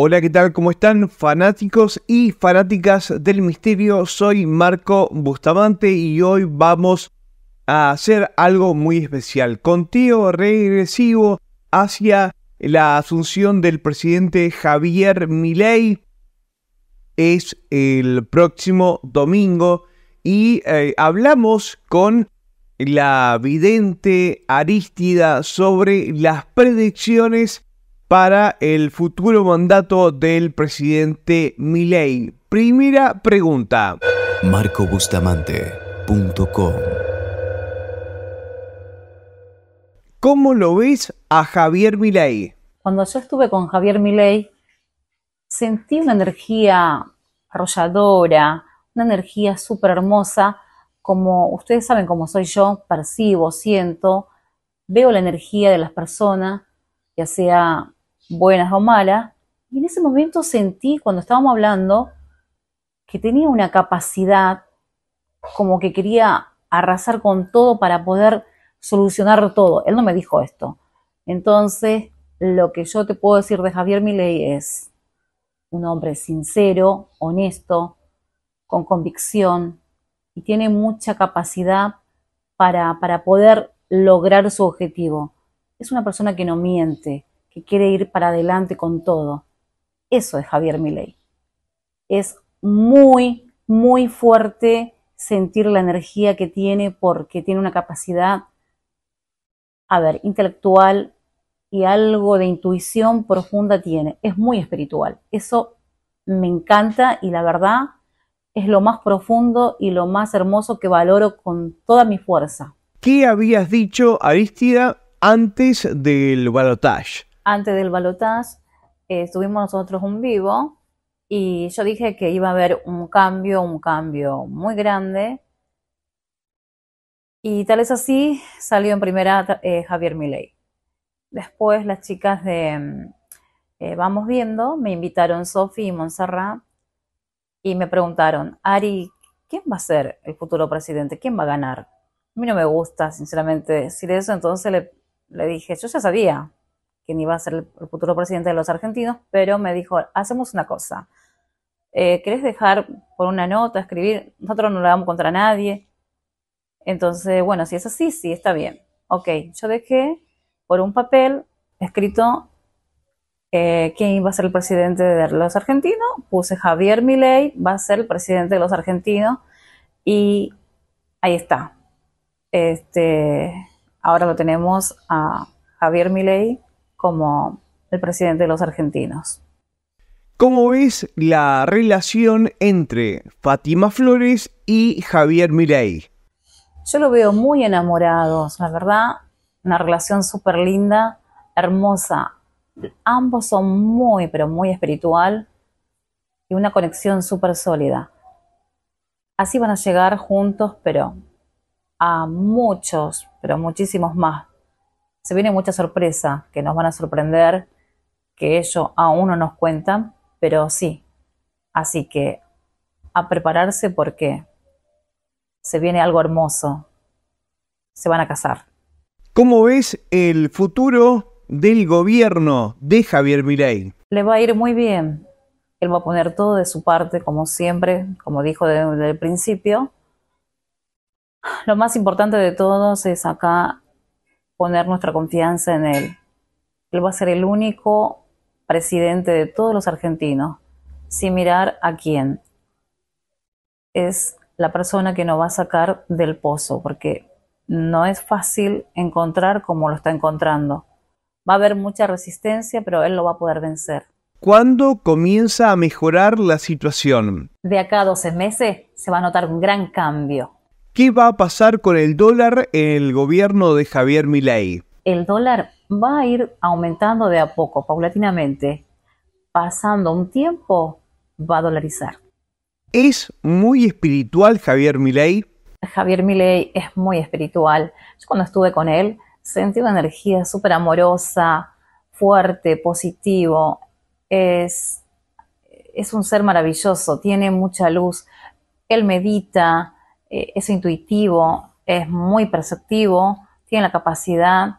Hola, ¿qué tal? ¿Cómo están fanáticos y fanáticas del misterio? Soy Marco Bustamante y hoy vamos a hacer algo muy especial. Contigo regresivo hacia la asunción del presidente Javier Milei es el próximo domingo y eh, hablamos con la vidente Arístida sobre las predicciones para el futuro mandato del presidente Milei. Primera pregunta. marcobustamante.com ¿Cómo lo ves a Javier Milei? Cuando yo estuve con Javier Milei, sentí una energía arrolladora, una energía súper hermosa, como ustedes saben cómo soy yo, percibo, siento, veo la energía de las personas, ya sea buenas o malas. Y en ese momento sentí, cuando estábamos hablando, que tenía una capacidad como que quería arrasar con todo para poder solucionar todo. Él no me dijo esto. Entonces, lo que yo te puedo decir de Javier Milei es un hombre sincero, honesto, con convicción y tiene mucha capacidad para, para poder lograr su objetivo. Es una persona que no miente, que quiere ir para adelante con todo. Eso es Javier Milei. Es muy, muy fuerte sentir la energía que tiene porque tiene una capacidad, a ver, intelectual y algo de intuición profunda tiene. Es muy espiritual. Eso me encanta y la verdad es lo más profundo y lo más hermoso que valoro con toda mi fuerza. ¿Qué habías dicho, Aristida, antes del balotage? antes del balotaz, eh, tuvimos nosotros un vivo y yo dije que iba a haber un cambio, un cambio muy grande. Y tal es así, salió en primera eh, Javier Milei. Después las chicas de mm, eh, Vamos Viendo me invitaron Sofi y Monserrat. y me preguntaron, Ari, ¿quién va a ser el futuro presidente? ¿Quién va a ganar? A mí no me gusta, sinceramente, decir eso, entonces le dije, yo ya sabía, quien iba a ser el futuro presidente de los argentinos, pero me dijo, hacemos una cosa, eh, ¿querés dejar por una nota, escribir? Nosotros no le damos contra nadie. Entonces, bueno, si es así, sí, está bien. Ok, yo dejé por un papel escrito eh, quién iba a ser el presidente de los argentinos, puse Javier Milei va a ser el presidente de los argentinos y ahí está. Este, ahora lo tenemos a Javier Milei como el presidente de los argentinos. ¿Cómo ves la relación entre Fátima Flores y Javier Mirey? Yo lo veo muy enamorados, la verdad, una relación súper linda, hermosa. Ambos son muy, pero muy espiritual y una conexión súper sólida. Así van a llegar juntos, pero a muchos, pero muchísimos más se viene mucha sorpresa, que nos van a sorprender, que ellos aún no nos cuentan, pero sí. Así que a prepararse porque se viene algo hermoso. Se van a casar. ¿Cómo ves el futuro del gobierno de Javier Milei? Le va a ir muy bien. Él va a poner todo de su parte, como siempre, como dijo desde el principio. Lo más importante de todos es acá poner nuestra confianza en él. Él va a ser el único presidente de todos los argentinos, sin mirar a quién. Es la persona que nos va a sacar del pozo, porque no es fácil encontrar como lo está encontrando. Va a haber mucha resistencia, pero él lo va a poder vencer. ¿Cuándo comienza a mejorar la situación? De acá a 12 meses se va a notar un gran cambio. ¿Qué va a pasar con el dólar en el gobierno de Javier Milei? El dólar va a ir aumentando de a poco, paulatinamente. Pasando un tiempo, va a dolarizar. ¿Es muy espiritual Javier Milei? Javier Milei es muy espiritual. Yo cuando estuve con él sentí una energía súper amorosa, fuerte, positivo. Es, es un ser maravilloso, tiene mucha luz. Él medita, eh, es intuitivo, es muy perceptivo, tiene la capacidad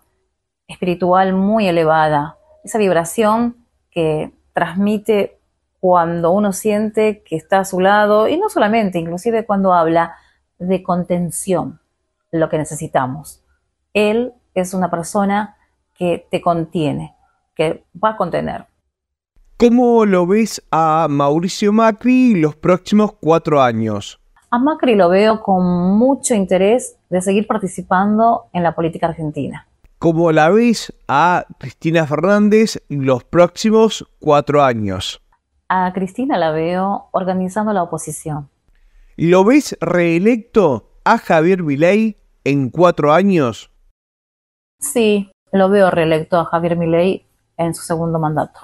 espiritual muy elevada. Esa vibración que transmite cuando uno siente que está a su lado, y no solamente, inclusive cuando habla de contención, lo que necesitamos. Él es una persona que te contiene, que va a contener. ¿Cómo lo ves a Mauricio Macri los próximos cuatro años? A Macri lo veo con mucho interés de seguir participando en la política argentina. ¿Cómo la ves a Cristina Fernández los próximos cuatro años? A Cristina la veo organizando la oposición. ¿Lo ves reelecto a Javier Milei en cuatro años? Sí, lo veo reelecto a Javier Milei en su segundo mandato.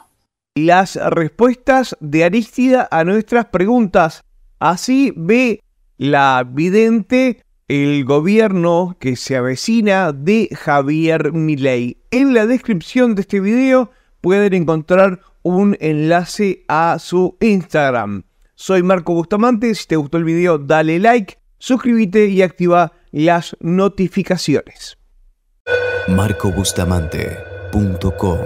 Las respuestas de Aristida a nuestras preguntas. Así ve la vidente el gobierno que se avecina de Javier Milei. En la descripción de este video pueden encontrar un enlace a su Instagram. Soy Marco Bustamante, si te gustó el video dale like, suscríbete y activa las notificaciones. MarcoBustamante.com